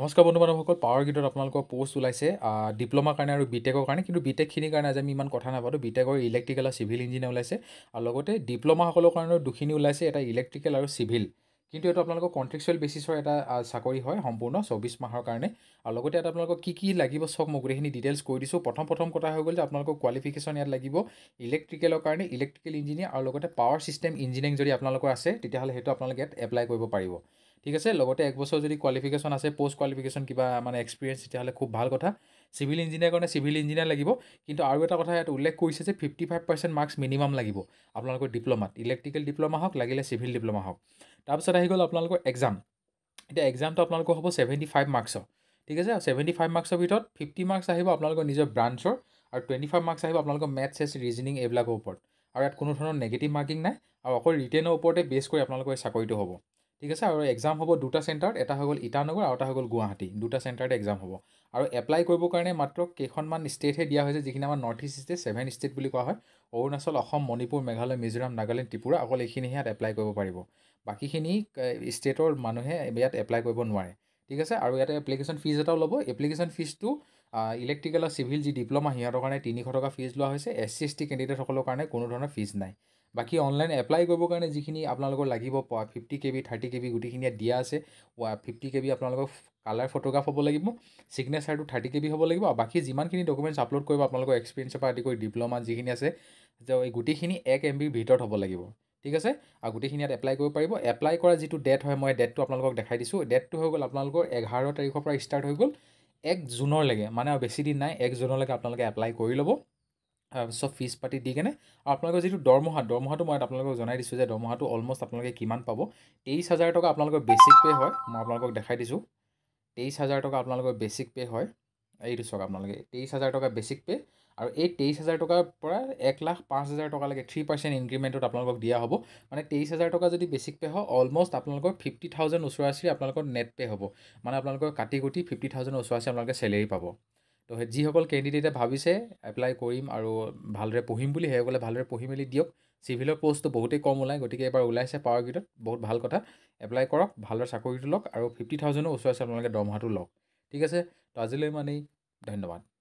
নমস্কাৰ বন্ধু বান্ধৱসকল পাৱাৰ গ্ৰীডত আপোনালোকৰ পোষ্ট ওলাইছে ডিপ্ল'মাৰ কাৰণে আৰু বিটেকৰ কাৰণে কিন্তু বিটেকখিনিৰ কাৰণে আজি আমি ইমান কথা নাপাতোঁ বিটেকৰ ইলেক্ট্ৰিকেল আৰু চিভিল ইঞ্জিনিয়াৰ ওলাইছে আৰু লগতে ডিপ্ল'মাসকলৰ কাৰণেও দুখিনি ওলাইছে এটা ইলেক্ট্ৰিকেল আৰু চিভিল কিন্তু এইটো আপোনালোকৰ কণ্ট্ৰেকচুৱেল বেচিছৰ এটা চাকৰি হয় সম্পূৰ্ণ চৌবিছ মাহৰ কাৰণে আৰু লগতে ইয়াত আপোনালোকৰ কি কি লাগিব চাওক মই গোটেইখিনি ডিটেইলছ কৈ দিছোঁ প্ৰথম প্ৰথম কথা হৈ গ'ল যে আপোনালোকৰ কোৱালিফিকেশ্যন ইয়াত লাগিব ইলেক্ট্ৰিকেলৰ কাৰণে ইলেক্ট্ৰিকেল ইঞ্জিনিয়াৰ আৰু লগতে পাৱাৰ ছিষ্টেম ইঞ্জিনিয়াৰিং যদি আপোনালোকৰ আছে তেতিয়াহ'লে সেইটো আপোনালোকে ইয়াত এপ্লাই কৰিব পাৰিব ঠিক আছে লগতে এক বছৰ যদি কোৱালিফিকেশ্যন আছে পষ্ট কোৱালিফিকেশ্যন কিবা মানে এক্সপিৰিয়েঞ্চ তেতিয়াহ'লে খুব ভাল কথা চিভিল ইঞ্জিনিয়াৰ কাৰণে চিভিল ইঞ্জিনিয়াৰ লাগিব কিন্তু আৰু এটা কথা ইয়াত উল্লেখ কৰিছে যে fifty five percent marks minimum লাগিব আপোনালোকৰ ডিপ্ল'মাত ইলেক্ট্ৰিকেল ডিপ্ল'মা হওক লাগিলে চিভিল ডিপ্ল'মা হওক তাৰপিছত আহি গ'ল আপোনালোকৰ এক্সাম এতিয়া এক্সামটো আপোনালোকৰ হ'ব ছেভেণ্টি ফাইভ মাৰ্কছৰ ঠিক আছে ছেভেণ্টি ফাইভ মাৰ্কছৰ ভিতৰত ফিফটি মাৰ্কছ আহিব আপোনালোকৰ নিজৰ ব্ৰাঞ্চৰ আৰু টুৱেণ্টি ফাইভ মাৰ্কছ আহিব আপোনালোকৰ মেথছ এছ ৰিজনিং এইবিলাকৰ ওপৰত আৰু ইয়াত কোনো ধৰণৰ নেগেটিভ মাৰ্কিং নাই আৰু অকল ৰিটেনৰ ওপৰতে বেছ কৰি আপোনালোকৰ চাকৰিটো হ'ব ঠিক আছে আৰু এক্সাম হ'ব দুটা চেণ্টাৰত এটা হৈ গ'ল ইটানগৰ আৰু এটা হৈ গ'ল গুৱাহাটী দুটা চেণ্টাৰতে এক্সাম হ'ব আৰু এপ্লাই কৰিবৰ কাৰণে মাত্ৰ কেইখনমান ষ্টেটহে দিয়া হৈছে যিখিনি আমাৰ north east state seven state বুলি কোৱা হয় অৰুণাচল অসম মণিপুৰ মেঘালয় মিজোৰাম নাগালেণ্ড ত্ৰিপুৰা অকল এইখিনিহে ইয়াত এপ্লাই কৰিব পাৰিব বাকীখিনি ষ্টেটৰ মানুহে ইয়াত এপ্লাই কৰিব নোৱাৰে ঠিক আছে আৰু ইয়াতে এপ্লিকেশ্যন ফিজ এটাও ল'ব এপ্লিকেশ্যন ফিজটো ইলেক্ট্ৰিকেল আৰু চিভিল যি ডিপ্ল'মা সিহঁতৰ কাৰণে তিনিশ টকা ফিজ লোৱা হৈছে এছ চি এছ টি কেণ্ডিডেটসকলৰ কাৰণে কোনো ধৰণৰ ফিজ নাই বাকী অনলাইন এপ্লাই কৰিবৰ কাৰণে যিখিনি আপোনালোকৰ লাগিব fifty K B thirty K B গোটেইখিনি দিয়া আছে ফিফটি কে বি আপোনালোকৰ কালাৰ ফটোগ্ৰাফ হ'ব লাগিব ছিগনেচাৰটো থাৰ্টি কে বি হ'ব লাগিব আৰু বাকী যিমানখিনি ডকুমেণ্টছ আপলোড কৰিব আপোনালোকৰ এক্সপিৰিয়েঞ্চৰ পৰা আদি কৰি ডিপ্ল'মা যিখিনি আছে এই গোটেইখিনি এক এম বিৰ ভিতৰত হ'ব লাগিব ঠিক আছে আৰু গোটেইখিনি ইয়াত এপ্লাই কৰিব পাৰিব এপ্লাই কৰা যিটো ডেট হয় মই ডেটটো আপোনালোকক দেখাই দিছোঁ ডেটটো হৈ গ'ল আপোনালোকৰ এঘাৰ তাৰিখৰ পৰা ষ্টাৰ্ট হৈ গ'ল এক জুনৰলৈকে মানে আৰু বেছিদিন নাই এক জুনলৈকে আপোনালোকে এপ্লাই কৰি ল'ব চব ফিজ পাতি দি কেনে আপোনালোকৰ যিটো দৰমহা দৰমহাটো মই আপোনালোকক জনাই দিছোঁ যে দৰমহাটো অলম'ষ্ট আপোনালোকে কিমান পাব তেইছ হাজাৰ টকা আপোনালোকৰ বেচিক পে' হয় মই আপোনালোকক দেখাই দিছোঁ তেইছ হাজাৰ টকা আপোনালোকৰ বেচিক পে' হয় এইটো চাওক আপোনালোকে তেইছ হাজাৰ টকা বেচিক পে' আৰু এই তেইছ হাজাৰ টকাৰ পৰা এক লাখ পাঁচ হাজাৰ টকালৈকে থ্ৰী পাৰ্চেণ্ট ইনক্ৰিমেণ্টত আপোনালোকক দিয়া হ'ব মানে তেইছ হাজাৰ টকা যদি বেচিক পে' হয় অলম'ষ্ট আপোনালোকৰ ফিফটি থাউজেণ্ড ওচৰা ওচৰি আপোনালোকৰ নেট পে' হ'ব মানে আপোনালোকৰ কাটি কুটি ফিফটি থাউজেণ্ড ওচৰা ওচৰি আপোনালোকে চেলেৰি পাব তো যিসকল কেণ্ডিডেটে ভাবিছে এপ্লাই কৰিম আৰু ভালদৰে পঢ়িম বুলি সেইসকলে ভালদৰে পঢ়ি মেলি দিয়ক চিভিলৰ পষ্টটো বহুতেই কম ওলায় গতিকে এবাৰ ওলাইছে পাৱাৰ গ্ৰীডত বহুত ভাল কথা এপ্লাই কৰক ভালদৰে চাকৰিটো লওক আৰু ফিফটি থাউজেণ্ডো ওচৰ আছে আপোনালোকে দৰমহাটো লওক ঠিক আছে তো আজিলৈ মানেই ধন্যবাদ